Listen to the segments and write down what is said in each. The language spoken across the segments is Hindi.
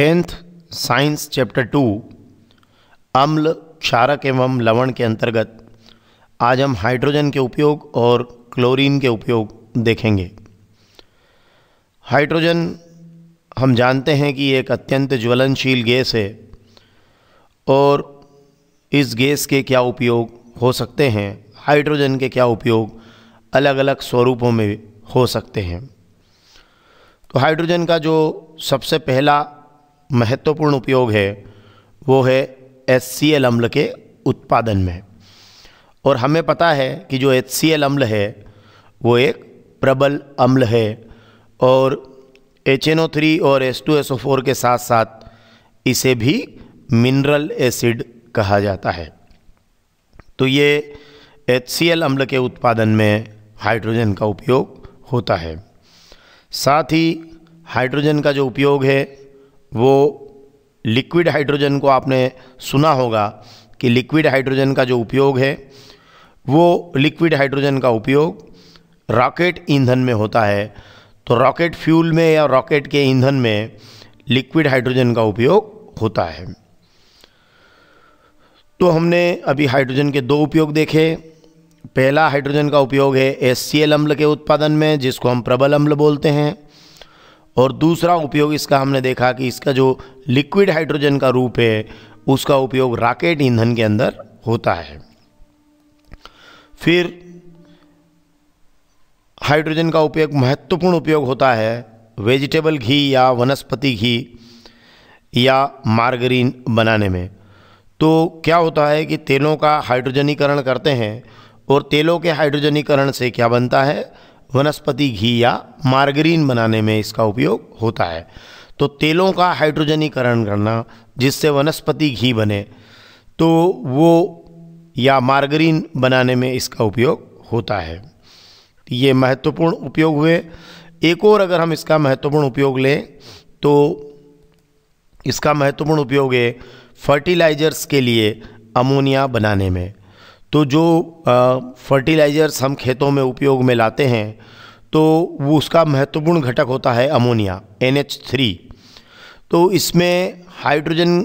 टेंथ साइंस चैप्टर टू अम्ल क्षारक एवं लवण के अंतर्गत आज हम हाइड्रोजन के उपयोग और क्लोरीन के उपयोग देखेंगे हाइड्रोजन हम जानते हैं कि एक अत्यंत ज्वलनशील गैस है और इस गैस के क्या उपयोग हो सकते हैं हाइड्रोजन के क्या उपयोग अलग अलग स्वरूपों में हो सकते हैं तो हाइड्रोजन का जो सबसे पहला महत्वपूर्ण उपयोग है वो है एच सी एल अम्ल के उत्पादन में और हमें पता है कि जो एच सी एल अम्ल है वो एक प्रबल अम्ल है और एच एन ओ थ्री और S two S O four के साथ साथ इसे भी मिनरल एसिड कहा जाता है तो ये एच सी एल अम्ल के उत्पादन में हाइड्रोजन का उपयोग होता है साथ ही हाइड्रोजन का जो उपयोग है वो लिक्विड हाइड्रोजन को आपने सुना होगा कि लिक्विड हाइड्रोजन का जो उपयोग है वो लिक्विड हाइड्रोजन का उपयोग रॉकेट ईंधन में होता है तो रॉकेट फ्यूल में या रॉकेट के ईंधन में लिक्विड हाइड्रोजन का उपयोग होता है तो हमने अभी हाइड्रोजन के दो उपयोग देखे पहला हाइड्रोजन का उपयोग है एस अम्ल के उत्पादन में जिसको हम प्रबल अम्ल बोलते हैं और दूसरा उपयोग इसका हमने देखा कि इसका जो लिक्विड हाइड्रोजन का रूप है उसका उपयोग रॉकेट ईंधन के अंदर होता है फिर हाइड्रोजन का उपयोग महत्वपूर्ण उपयोग होता है वेजिटेबल घी या वनस्पति घी या मार्गरीन बनाने में तो क्या होता है कि तेलों का हाइड्रोजनीकरण करते हैं और तेलों के हाइड्रोजनीकरण से क्या बनता है वनस्पति घी या मार्गरीन बनाने में इसका उपयोग होता है तो तेलों का हाइड्रोजनीकरण करना जिससे वनस्पति घी बने तो वो या मार्गरीन बनाने में इसका उपयोग होता है ये महत्वपूर्ण उपयोग हुए एक और अगर हम इसका महत्वपूर्ण उपयोग लें तो इसका महत्वपूर्ण उपयोग है फर्टिलाइजर्स के लिए अमोनिया बनाने में तो जो फर्टिलाइज़र्स हम खेतों में उपयोग में लाते हैं तो वो उसका महत्वपूर्ण घटक होता है अमोनिया एन थ्री तो इसमें हाइड्रोजन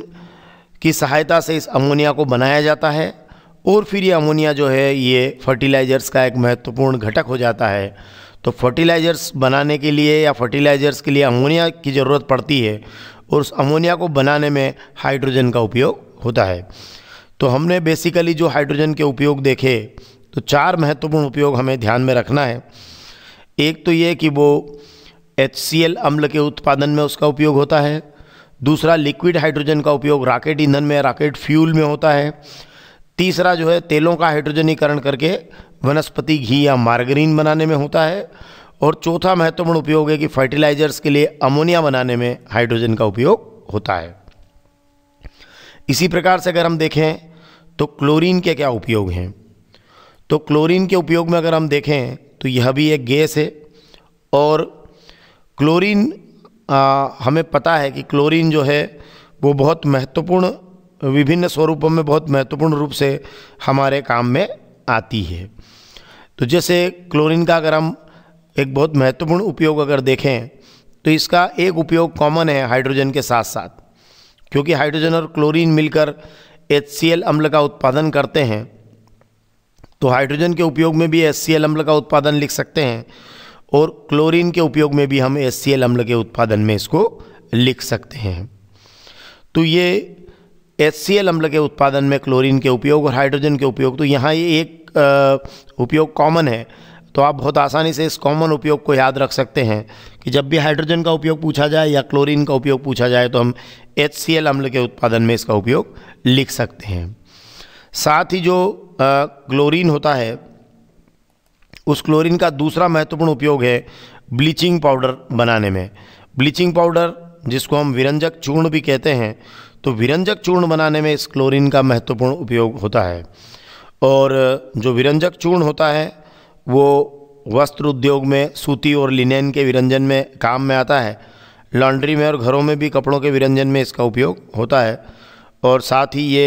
की सहायता से इस अमोनिया को बनाया जाता है और फिर ये अमोनिया जो है ये फर्टिलाइज़र्स का एक महत्वपूर्ण घटक हो जाता है तो फर्टिलाइज़र्स बनाने के लिए या फर्टिलाइज़र्स के लिए अमोनिया की ज़रूरत पड़ती है और उस अमोनिया को बनाने में हाइड्रोजन का उपयोग होता है तो हमने बेसिकली जो हाइड्रोजन के उपयोग देखे तो चार महत्वपूर्ण उपयोग हमें ध्यान में रखना है एक तो ये कि वो एच अम्ल के उत्पादन में उसका उपयोग होता है दूसरा लिक्विड हाइड्रोजन का उपयोग रॉकेट ईंधन में रॉकेट फ्यूल में होता है तीसरा जो है तेलों का हाइड्रोजनीकरण करके वनस्पति घी या मार्गरीन बनाने में होता है और चौथा महत्वपूर्ण उपयोग है कि फर्टिलाइजर्स के लिए अमोनिया बनाने में हाइड्रोजन का उपयोग होता है इसी प्रकार से अगर हम देखें तो क्लोरीन के क्या उपयोग हैं तो क्लोरीन के उपयोग में अगर हम देखें तो यह भी एक गैस है और क्लोरीन आ, हमें पता है कि क्लोरीन जो है वो बहुत महत्वपूर्ण विभिन्न स्वरूपों में बहुत महत्वपूर्ण रूप से हमारे काम में आती है तो जैसे क्लोरीन का अगर हम एक बहुत महत्वपूर्ण उपयोग अगर देखें तो इसका एक उपयोग कॉमन है हाइड्रोजन के साथ साथ क्योंकि हाइड्रोजन और क्लोरीन मिलकर एच अम्ल का उत्पादन करते हैं तो हाइड्रोजन के उपयोग में भी एच अम्ल का उत्पादन लिख सकते हैं और क्लोरीन के उपयोग में भी हम एच अम्ल के उत्पादन में इसको लिख सकते हैं तो ये एच अम्ल के उत्पादन में क्लोरीन के उपयोग और हाइड्रोजन के उपयोग तो यहाँ ये एक आ, उपयोग कॉमन है तो आप बहुत आसानी से इस कॉमन उपयोग को याद रख सकते हैं कि जब भी हाइड्रोजन का उपयोग पूछा जाए या क्लोरीन का उपयोग पूछा जाए तो हम एच अम्ल के उत्पादन में इसका उपयोग लिख सकते हैं साथ ही जो क्लोरीन होता है उस क्लोरीन का दूसरा महत्वपूर्ण उपयोग है ब्लीचिंग पाउडर बनाने में ब्लीचिंग पाउडर जिसको हम विरंजक चूर्ण भी कहते हैं तो विरंजक चूर्ण बनाने में इस क्लोरीन का महत्वपूर्ण उपयोग होता है और जो विरंजक चूर्ण होता है वो वस्त्र उद्योग में सूती और लिनेन के विरंजन में काम में आता है लॉन्ड्री में और घरों में भी कपड़ों के विरंजन में इसका उपयोग होता है और साथ ही ये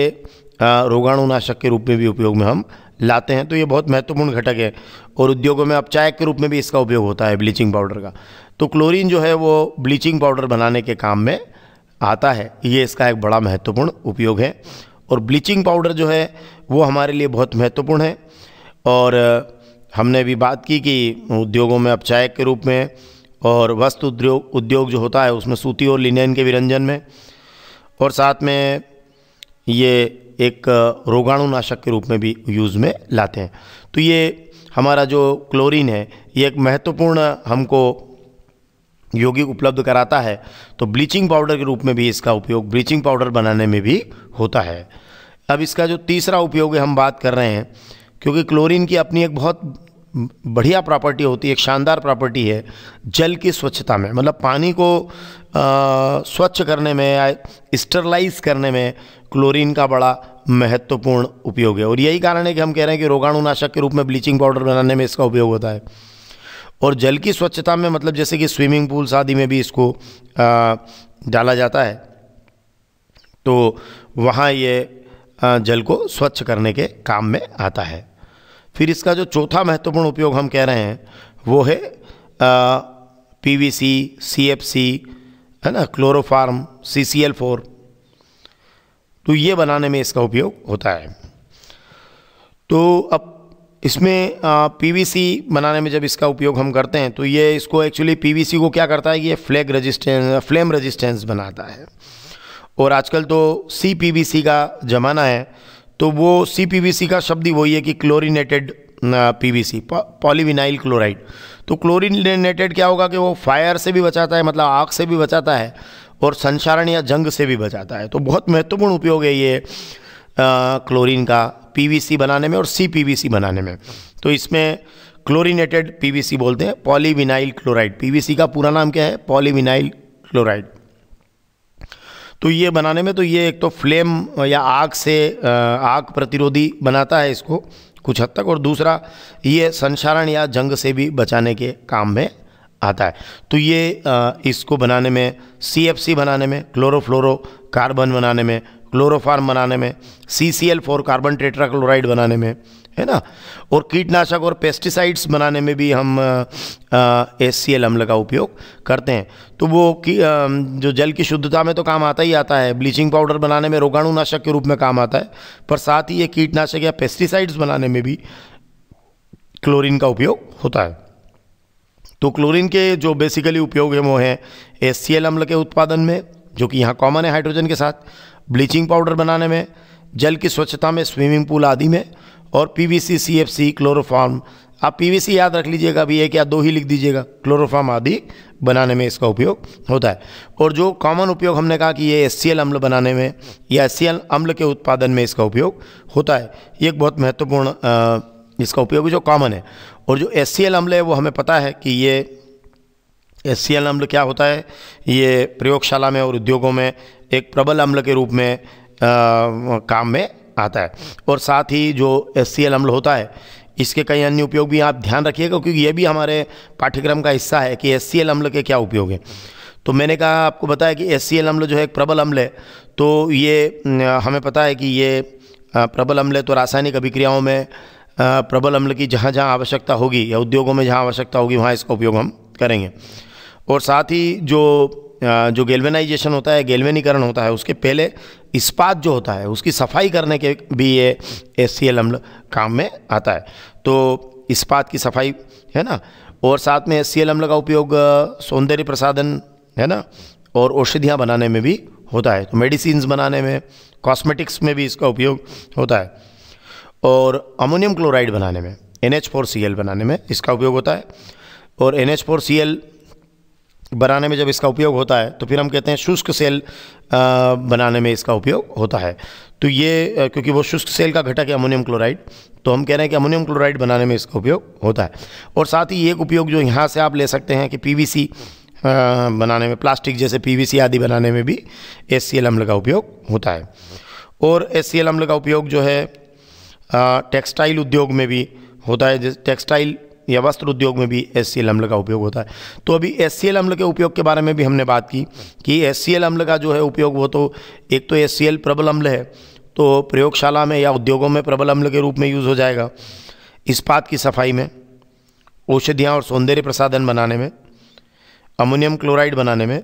रोगाणुनाशक के रूप में भी उपयोग में हम लाते हैं तो ये बहुत महत्वपूर्ण घटक है और उद्योगों में अपचायक के रूप में भी इसका उपयोग होता है ब्लीचिंग पाउडर का तो क्लोरीन जो है वो ब्लीचिंग पाउडर बनाने के काम में आता है ये इसका एक बड़ा महत्वपूर्ण उपयोग है और ब्लीचिंग पाउडर जो है वो हमारे लिए बहुत महत्वपूर्ण है और हमने भी बात की कि उद्योगों में अपचायक के रूप में और वस्त्र उद्योग उद्योग जो होता है उसमें सूती और लिनेन के विरंजन में और साथ में ये एक रोगाणुनाशक के रूप में भी यूज़ में लाते हैं तो ये हमारा जो क्लोरीन है ये एक महत्वपूर्ण हमको यौगिक उपलब्ध कराता है तो ब्लीचिंग पाउडर के रूप में भी इसका उपयोग ब्लीचिंग पाउडर बनाने में भी होता है अब इसका जो तीसरा उपयोग हम बात कर रहे हैं क्योंकि क्लोरीन की अपनी एक बहुत बढ़िया प्रॉपर्टी होती है एक शानदार प्रॉपर्टी है जल की स्वच्छता में मतलब पानी को स्वच्छ करने में या स्टरलाइज करने में क्लोरीन का बड़ा महत्वपूर्ण उपयोग है और यही कारण है कि हम कह रहे हैं कि रोगाणुनाशक के रूप में ब्लीचिंग पाउडर बनाने में इसका उपयोग होता है और जल की स्वच्छता में मतलब जैसे कि स्विमिंग पूल आदि में भी इसको आ, डाला जाता है तो वहाँ ये जल को स्वच्छ करने के काम में आता है फिर इसका जो चौथा महत्वपूर्ण उपयोग हम कह रहे हैं वो है पीवीसी, सीएफसी है ना क्लोरोफार्म सी फोर तो ये बनाने में इसका उपयोग होता है तो अब इसमें पीवीसी बनाने में जब इसका उपयोग हम करते हैं तो ये इसको एक्चुअली पीवीसी को क्या करता है ये फ्लैग रजिस्टेंस फ्लेम रजिस्टेंस बनाता है और आजकल तो सी का ज़माना है तो वो सी का शब्द ही वही है कि chlorinated P V C polyvinyl chloride तो क्लोरीनेटेड क्या होगा कि वो फायर से भी बचाता है मतलब आग से भी बचाता है और संसारण या जंग से भी बचाता है तो बहुत महत्वपूर्ण उपयोग है ये क्लोरीन का पीवीसी बनाने में और सी बनाने में तो इसमें क्लोरीनेटेड पीवीसी बोलते हैं पॉलीविनाइल क्लोराइड पीवीसी का पूरा नाम क्या है पॉलीविनाइल क्लोराइड तो ये बनाने में तो ये एक तो फ्लेम या आग से आग प्रतिरोधी बनाता है इसको कुछ हद तक और दूसरा ये संसारण या जंग से भी बचाने के काम में आता है तो ये इसको बनाने में सी बनाने में क्लोरोफ्लोरो कार्बन बनाने में क्लोरोफार्म बनाने में C C L four carbon tetrachloride बनाने में है ना और कीटनाशक और पेस्टिसाइड्स बनाने में भी हम एस सी एल अम्ल का उपयोग करते हैं तो वो की आ, जो जल की शुद्धता में तो काम आता ही आता है ब्लीचिंग पाउडर बनाने में रोगाणुनाशक के रूप में काम आता है पर साथ ही ये कीटनाशक या पेस्टिसाइड्स बनाने में भी क्लोरीन का उपयोग होता है तो क्लोरीन के जो बेसिकली उपयोग हैं वो हैं एस सी अम्ल के उत्पादन में जो कि यहाँ कॉमन है हाइड्रोजन के साथ ब्लीचिंग पाउडर बनाने में जल की स्वच्छता में स्विमिंग पूल आदि में और पीवीसी सीएफसी क्लोरोफार्म आप पीवीसी याद रख लीजिएगा अभी एक या दो ही लिख दीजिएगा क्लोरोफार्म आदि बनाने में इसका उपयोग होता है और जो कॉमन उपयोग हमने कहा कि ये एस अम्ल बनाने में या एस अम्ल के उत्पादन में इसका उपयोग होता है ये एक बहुत महत्वपूर्ण इसका उपयोग जो कॉमन है और जो एस सी अम्ल है वो हमें पता है कि ये एस सी एल अम्ल क्या होता है ये प्रयोगशाला में और उद्योगों में एक प्रबल अम्ल के रूप में आ, काम में आता है और साथ ही जो एस सी एल अम्ल होता है इसके कई अन्य उपयोग भी आप ध्यान रखिएगा क्योंकि ये भी हमारे पाठ्यक्रम का हिस्सा है कि एस सी एल अम्ल के क्या उपयोग हैं तो मैंने कहा आपको बताया कि एस सी एल अम्ल जो है एक प्रबल अम्ल है तो ये हमें पता है कि ये प्रबल अम्ल है तो रासायनिक अभिक्रियाओं में प्रबल अम्ल की जहाँ जहाँ आवश्यकता होगी या उद्योगों में जहाँ आवश्यकता होगी वहाँ इसका उपयोग हम करेंगे और साथ ही जो जो गेलवेनाइजेशन होता है गेलवेनीकरण होता है उसके पहले इस्पात जो होता है उसकी सफाई करने के भी ये एस सी अम्ल काम में आता है तो इस्पात की सफाई है ना और साथ में एस सी अम्ल का उपयोग सौंदर्य प्रसाधन है ना और औषधियाँ बनाने में भी होता है तो मेडिसिन बनाने में कॉस्मेटिक्स में भी इसका उपयोग होता है और अमोनियम क्लोराइड बनाने में N H four C L बनाने में इसका उपयोग होता है और N H four C L बनाने में जब इसका उपयोग होता है तो फिर हम कहते हैं शुष्क सेल बनाने में इसका उपयोग होता है तो ये क्योंकि वो शुष्क सेल का घटक है अमोनियम क्लोराइड तो हम कह रहे हैं कि अमोनियम क्लोराइड बनाने में इसका उपयोग होता है और साथ ही एक उपयोग जो यहाँ से आप ले सकते हैं कि पीवीसी बनाने में प्लास्टिक जैसे पीवीसी आदि बनाने में भी एस अम्ल का उपयोग होता है और एस अम्ल का उपयोग जो है टेक्सटाइल उद्योग में भी होता है जैसे टेक्सटाइल या वस्त्र उद्योग में भी एस सी अम्ल का उपयोग होता है तो अभी एस सी अम्ल के उपयोग के बारे में भी हमने बात की कि एस सी अम्ल का जो है उपयोग वो तो एक तो एस सी एल प्रबल अम्ल है तो प्रयोगशाला में या उद्योगों में प्रबल अम्ल के रूप में यूज़ हो जाएगा इस्पात की सफाई में औषधियाँ और सौंदर्य प्रसाधन बनाने में अमोनियम क्लोराइड बनाने में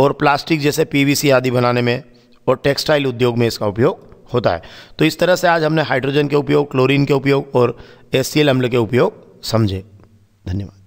और प्लास्टिक जैसे पीवीसी आदि बनाने में और टेक्सटाइल उद्योग में इसका उपयोग होता है तो इस तरह से आज हमने हाइड्रोजन के उपयोग क्लोरीन के उपयोग और एस सी अम्ल के उपयोग समझे धन्यवाद